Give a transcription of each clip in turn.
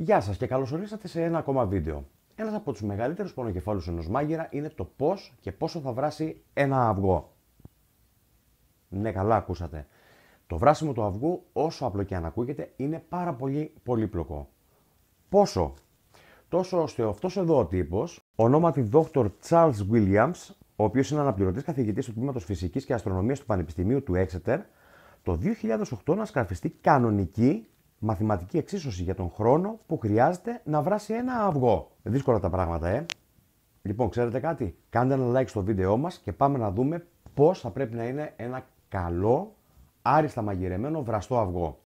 Γεια σας και καλώς ορίσατε σε ένα ακόμα βίντεο. Ένας από τους μεγαλύτερους πονοκεφάλους ενός μάγειρα είναι το πώς και πόσο θα βράσει ένα αυγό. Ναι, καλά ακούσατε. Το βράσιμο του αυγού, όσο απλό και αν ακούγεται, είναι πάρα πολύ πολύπλοκο. Πόσο? Τόσο ώστε αυτός εδώ ο τύπος, ονόματι Dr. Charles Williams, ο οποίος είναι αναπληρωτής καθηγητής του τμήματος Φυσικής και Αστρονομίας του Πανεπιστημίου του Exeter, το 2008 να σκαρφιστεί κανονική μαθηματική εξίσωση για τον χρόνο που χρειάζεται να βράσει ένα αυγό. Δύσκολα τα πράγματα, ε. Λοιπόν, ξέρετε κάτι, κάντε ένα like στο βίντεό μας και πάμε να δούμε πώς θα πρέπει να είναι ένα καλό, άριστα μαγειρεμένο βραστό αυγό.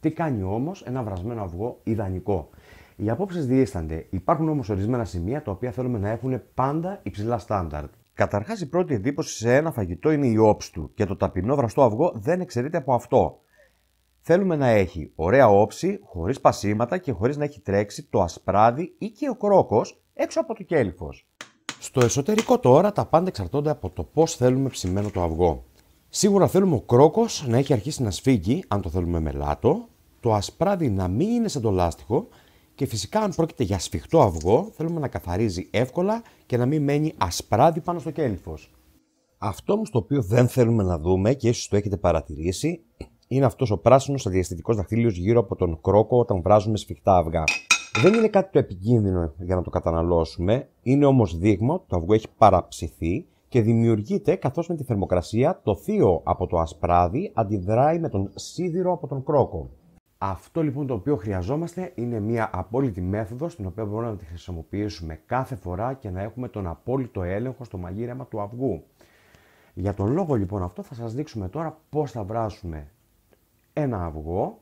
Τι κάνει όμως ένα βρασμένο αυγό ιδανικό. Οι απόψεις διήστανται, υπάρχουν όμως ορισμένα σημεία τα οποία θέλουμε να έχουν πάντα υψηλά στάνταρτ. Καταρχάς, η πρώτη εντύπωση σε ένα φαγητό είναι η όψη του και το ταπεινό βραστό αυγό δεν εξαιρείται από αυτό. Θέλουμε να έχει ωραία όψη, χωρίς πασίματα και χωρίς να έχει τρέξει το ασπράδι ή και ο κρόκος έξω από το κέλυφος. Στο εσωτερικό τώρα τα πάντα εξαρτώνται από το πώς θέλουμε ψημένο το αυγό. Σίγουρα θέλουμε ο κρόκος να έχει αρχίσει να σφίγγει, αν το θέλουμε μελάτο. το ασπράδι να μην είναι σαν το λάστιχο και φυσικά, αν πρόκειται για σφιχτό αυγό, θέλουμε να καθαρίζει εύκολα και να μην μένει ασπράδι πάνω στο κέλυφος. Αυτό όμως το οποίο δεν θέλουμε να δούμε και ίσως το έχετε παρατηρήσει, είναι αυτός ο πράσινος αντιαισθητικός δαχτύλιο γύρω από τον κρόκο όταν βράζουμε σφιχτά αυγά. Δεν είναι κάτι το επικίνδυνο για να το καταναλώσουμε, είναι όμως δείγμα ότι το αυγό έχει παραψηθεί και δημιουργείται καθώς με τη θερμοκρασία το θείο από το ασπράδι αντιδράει με τον σίδηρο από τον κρόκο. Αυτό λοιπόν το οποίο χρειαζόμαστε είναι μια απόλυτη μέθοδος στην οποία μπορούμε να τη χρησιμοποιήσουμε κάθε φορά και να έχουμε τον απόλυτο έλεγχο στο μαγείρεμα του αυγού. Για τον λόγο λοιπόν αυτό θα σας δείξουμε τώρα πώς θα βράσουμε ένα αυγό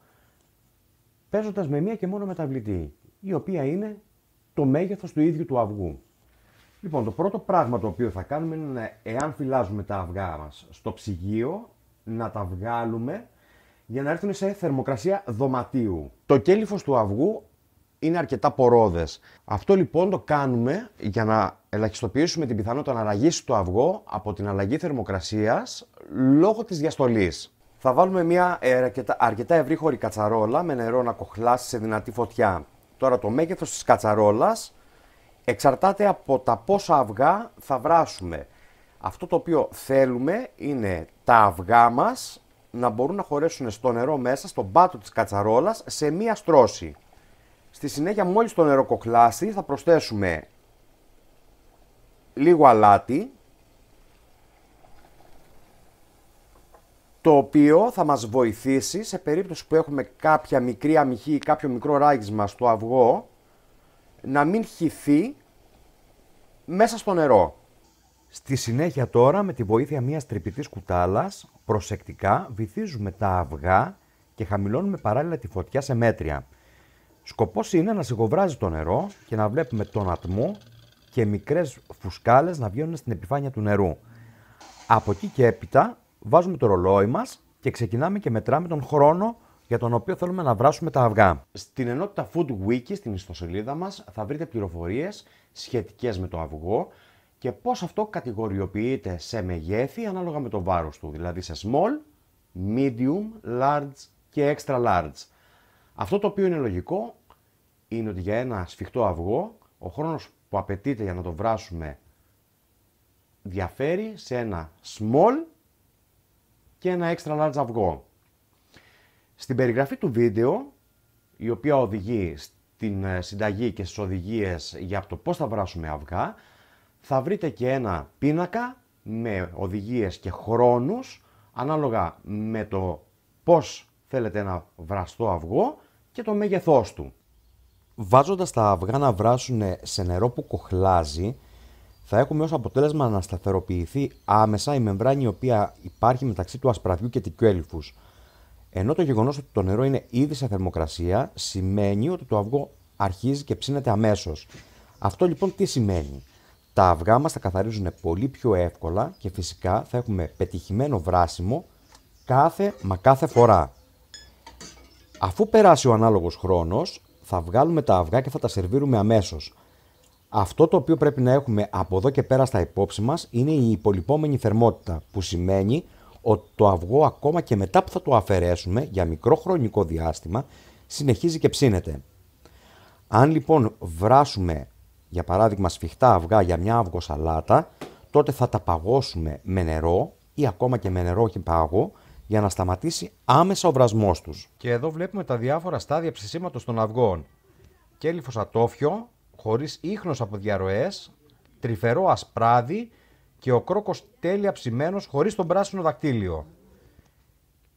παίζοντας με μία και μόνο μεταβλητή, η οποία είναι το μέγεθος του ίδιου του αυγού. Λοιπόν, το πρώτο πράγμα το οποίο θα κάνουμε είναι, εάν φυλάζουμε τα αυγά μας στο ψυγείο, να τα βγάλουμε για να έρθουν σε θερμοκρασία δωματίου. Το κέλυφος του αυγού είναι αρκετά πορόδες. Αυτό λοιπόν το κάνουμε για να ελαχιστοποιήσουμε την πιθανότητα να ραγίσει το αυγό από την αλλαγή θερμοκρασίας λόγω της διαστολής. Θα βάλουμε μια αρκετά, αρκετά ευρύχωρη κατσαρόλα με νερό να κοχλάσει σε δυνατή φωτιά. Τώρα το μέγεθος της κατσαρόλας εξαρτάται από τα πόσα αυγά θα βράσουμε. Αυτό το οποίο θέλουμε είναι τα αυγά μας να μπορούν να χωρέσουν στο νερό μέσα, στον πάτο της κατσαρόλας, σε μία στρώση. Στη συνέχεια μόλις το νερό κοκλάσει θα προσθέσουμε λίγο αλάτι, το οποίο θα μας βοηθήσει σε περίπτωση που έχουμε κάποια μικρή αμυχή ή κάποιο μικρό ράγισμα στο αυγό, να μην χυθεί μέσα στο νερό. Στη συνέχεια τώρα, με τη βοήθεια μιας τρυπητής κουτάλας, προσεκτικά βυθίζουμε τα αυγά και χαμηλώνουμε παράλληλα τη φωτιά σε μέτρια. Σκοπός είναι να σιγοβράζει το νερό και να βλέπουμε τον ατμό και μικρές φουσκάλες να βγαίνουν στην επιφάνεια του νερού. Από εκεί και έπειτα βάζουμε το ρολόι μας και ξεκινάμε και μετράμε τον χρόνο για τον οποίο θέλουμε να βράσουμε τα αυγά. Στην ενότητα Food Wiki, στην ιστοσελίδα μας, θα βρείτε πληροφορίες σχετικές με το αυγό, και πώς αυτό κατηγοριοποιείται σε μεγέθη ανάλογα με το βάρος του, δηλαδή σε small, medium, large και extra large. Αυτό το οποίο είναι λογικό είναι ότι για ένα σφιχτό αυγό ο χρόνος που απαιτείται για να το βράσουμε διαφέρει σε ένα small και ένα extra large αυγό. Στην περιγραφή του βίντεο, η οποία οδηγεί στην ε, συνταγή και στις οδηγίες για το πώς θα βράσουμε αυγά, θα βρείτε και ένα πίνακα με οδηγίες και χρόνους ανάλογα με το πώς θέλετε να βραστό αυγό και το μέγεθός του. Βάζοντας τα αυγά να βράσουν σε νερό που κοχλάζει, θα έχουμε ως αποτέλεσμα να σταθεροποιηθεί άμεσα η μεμβράνη η οποία υπάρχει μεταξύ του ασπραδιού και του τικιέλυφους. Ενώ το γεγονός ότι το νερό είναι ήδη σε θερμοκρασία σημαίνει ότι το αυγό αρχίζει και ψήνεται αμέσως. Αυτό λοιπόν τι σημαίνει. Τα αυγά μας θα καθαρίζουν πολύ πιο εύκολα και φυσικά θα έχουμε πετυχημένο βράσιμο κάθε μα κάθε φορά. Αφού περάσει ο ανάλογος χρόνος, θα βγάλουμε τα αυγά και θα τα σερβίρουμε αμέσως. Αυτό το οποίο πρέπει να έχουμε από εδώ και πέρα στα υπόψη μας είναι η υπολοιπόμενη θερμότητα, που σημαίνει ότι το αυγό ακόμα και μετά που θα το αφαιρέσουμε για μικρό χρονικό διάστημα, συνεχίζει και ψήνεται. Αν λοιπόν βράσουμε για παράδειγμα σφιχτά αυγά για μια αυγοσαλάτα, τότε θα τα παγώσουμε με νερό ή ακόμα και με νερό και πάγο για να σταματήσει άμεσα ο βρασμός τους. Και εδώ βλέπουμε τα διάφορα στάδια ψησίματος των αυγών. Κέλυφος ατόφιο, χωρίς ίχνος από διαρροές, τρυφερό ασπράδι και ο κρόκος τέλεια ψημένος χωρίς τον πράσινο δακτύλιο.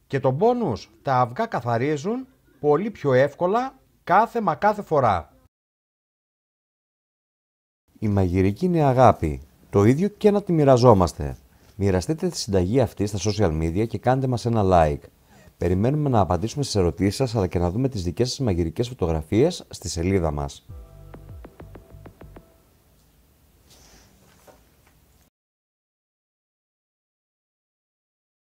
Και το πόνους, τα αυγά καθαρίζουν πολύ πιο εύκολα κάθε μα κάθε φορά. Η μαγειρική είναι αγάπη. Το ίδιο και να τη μοιραζόμαστε. Μοιραστείτε τη συνταγή αυτή στα social media και κάντε μας ένα like. Περιμένουμε να απαντήσουμε στις ερωτήσεις σας αλλά και να δούμε τις δικές σας μαγειρικές φωτογραφίες στη σελίδα μας.